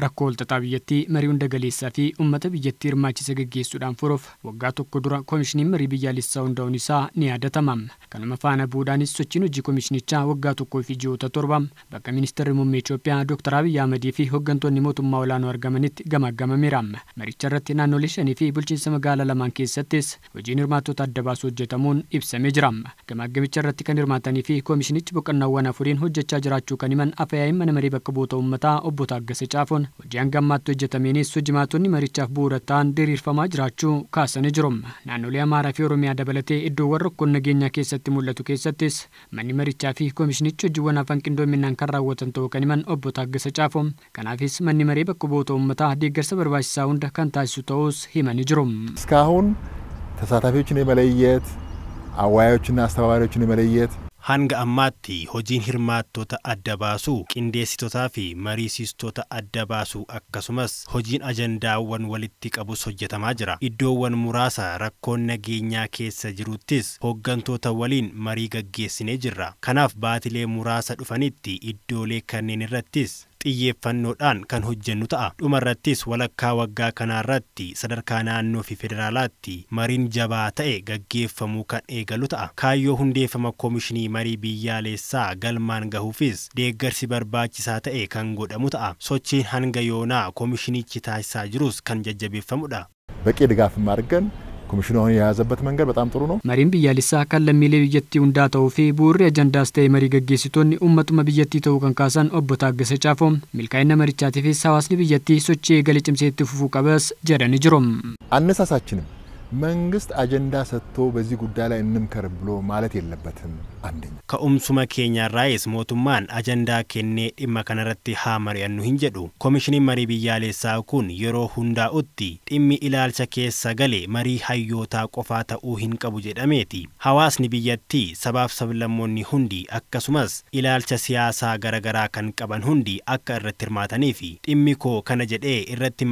rakkoo Rakkooltataa biyyattii marii hunda galeessaa fi uummata biyyattii hirmaachisa gaggeessuudhaan furuuf waggaa tokko dura koomishiniin marii biyyaalessaa hundaa'uun isaa ni yaadatama. Kanuma faana buudhaanis sochiin hojii koomishinichaa waggaa tokkoo fi ji'oota torba bakka ministeerri muummee Itoophiyaa Dooktar Abiyyi Ahmedii fi hooggantoonni mootummaa olaanoo argamanitti gamaagamameera. Maricha irratti naannolee shanii fi bulchiinsa magaalaa lamaan keessattis hojiin hirmaattoota adda baasu hojjetamuun ibsamee jira. Gamaagamicha irratti kan hirmaatanii fi koomishinichi boqonnaawwan afuriin hojjechaa jiraachuu kan himan afayaa'iin mana marii bakka bu'oota uummataa obbo Taaggase Caafoon hojii hanga ammaatti hojjetameenis sojimaatonni marichaaf bu'uura ta'an diriirfamaa jiraachuu kaasanii jiru. Naannolee Amaaraa fi Oromiyaa dabalatee iddoowwan rakkoon nageenyaa keessatti mul'atu keessattis manni marichaa fi koomishinichi hojiiwwan hafan qindoominaan kan raawwatan ta'uu kan himan obbo Taaggasa Caafoo. Kanaafis manni maree bakka bu'oota uummataa deeggarsa barbaachisaa hunda kan taasisu ta'us himanii jiru. እስካሁን ተሳታፊዎችን የመለየት አወያዮችና አስተባባሪዎችን የመለየት hanga ammaatti hojiin hirmaattoota adda baasuu qindeessitotaa fi mariisistoota adda baasuu akkasumas hojiin ajandaawwan walitti qabus hojjetamaa jira iddoowwan muraasa rakkoon nageenyaa keessa jiruttis hoggantoota waliin marii gaggeessinee jirra kanaaf baatilee muraasa dhufanitti iddoolee kanneen irrattis xiyyeeffannoodhaan kan hojjennu ta'a. Dhumarrattis walakkaa waggaa kanaarratti sadarkaa naannoo fi federaalaatti mariin jabaa ta'e gaggeeffamuu kan eegalu ta'a. Kaayyoo hundeeffama koomishinii marii biyyaalessaa galmaan gahuufis deeggarsi barbaachisaa ta'e kan godhamu ta'a. Sochiin hanga yoonaa koomishinichi taasisaa jirus kan jajjabeeffamudha. Baqee ኮሚሽኑ አሁን የያዘበት መንገድ በጣም ጥሩ ነው። መሪም ብያሊሳ አካል ለሚሌ ብየቲ ሁንዳተው ፊ ቡሪ አጀንዳስ ተይ መሪ ገጌሲቶን ኡመቱመ ብየቲ ተው ከንካሳን ኦቦ ታገሰ ጫፎ ሚልካይነ መሪቻቲፊ ሳዋስኒ ብየቲ ሶቼ ገሌ ጭምሴት ፉፉ ቀበስ ጀረን ጅሮም አነሳሳችንም መንግስት አጀንዳ ሰጥቶ በዚህ ጉዳይ ላይ እንምከር ብሎ ማለት የለበትም። አንደኛ ከኡምሱመ ኬኛ ራይስ ሞቱማን አጀንዳ ኬኔ ዲመ ከነረት ሃ መሪያኑ ሂንጀዱ ኮሚሽኒ መሪ ብያሌሳ ኩን የሮ ሁንዳ ኡቲ ጢሚ ኢላልቸ ኬሳ ገሌ መሪ ሀዮታ ቆፋ ተኡ ሂንቀቡ ጀደሜቲ ሀዋስኒ ብየቲ ሰባፍ ሰብለሞኒ ሁንዲ አከሱመስ ኢላልቸ ሲያሳ ገረገራ ከንቀበን ሁንዲ አከ እረት ርማተኒፊ ጢሚ ኮ ከነ ጀዴ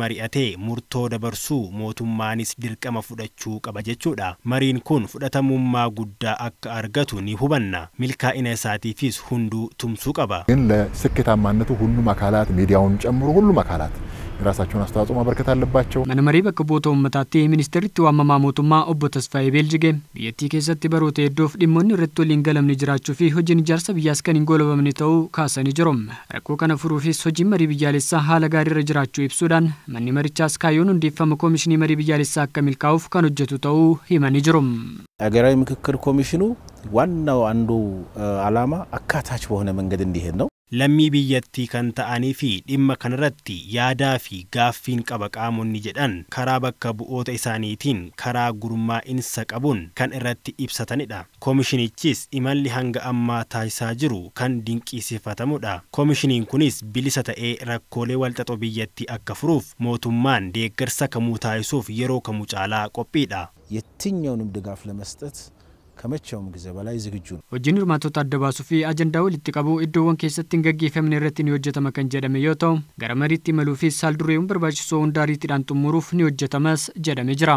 መሪአቴ ሙርቶ ደበርሱ ሞቱማኒስ ድርቀመ ፉደ fudhachuu qaba jechuudha. Mariin kun fudhatamummaa guddaa akka argatu ni hubanna. Milkaa'ina isaatiifis hunduu tumsuu qaba. sikkitaan maannatu hundumaa kaalaati miidiyaa ሚዲያውን cammuru hundumaa kaalaati. የራሳቸውን አስተዋጽኦ ማበርከት አለባቸው። መንመሪ በክቦቶ መታቴ ሚኒስትሪቱ አመማ ሞቱማ ኦቦ ተስፋዬ ቤልጅጌ ብየቲ ኬሰት በሮተ ሄዶፍ ዲሞኒ ረቶ ሊንገለምን ጅራችሁ ፊ ሆጅን ጃርሰ ብያስከን ንጎሎ በምኔተው ካሰን ጅሮም ረኮ ከነፍሩ ፊስ ሆጂ መሪ ብያሌሳ ሀለጋሪ ረጅራችሁ ኢብሱዳን መኒ መሪቻ እስካዮኑ እንዲፈም ኮሚሽን መሪ ብያሌሳ አከሚልካውፍ ከኖጀቱ ተው ሂመን ጅሮም ሀገራዊ ምክክር ኮሚሽኑ ዋናው አንዱ አላማ አካታች በሆነ መንገድ እንዲሄድ ነው። lammii biyyattii kan ta'anii fi dhimma kanarratti yaadaa fi gaaffiin qaba qaamonni jedhan karaa bakka bu'oota isaaniitiin karaa gurmaa'insa qabuun kan irratti ibsatanidha. Koomishinichis imalli hanga ammaa taasisaa jiru kan dinqisiifatamudha. Koomishiniin kunis bilisa ta'ee rakkoolee walxaxoo biyyattii akka furuuf mootummaan deeggarsa kamuu taasisuuf yeroo kamuu caalaa qophiidha. የትኛውንም ድጋፍ ለመስጠት ከመቼውም ጊዜ በላይ ዝግጁ ነው። ወጅን hirmaattota adda baasuu fi ajandaa walitti qabu iddoowwan keessatti hin gaggeeffamne irratti ni hojjetama kan jedhame yoo ta'u gara mariitti imaluufis saaldureewwan barbaachisoo hundaa riitiidhaan xumuruuf ni hojjetamas jedhame jira.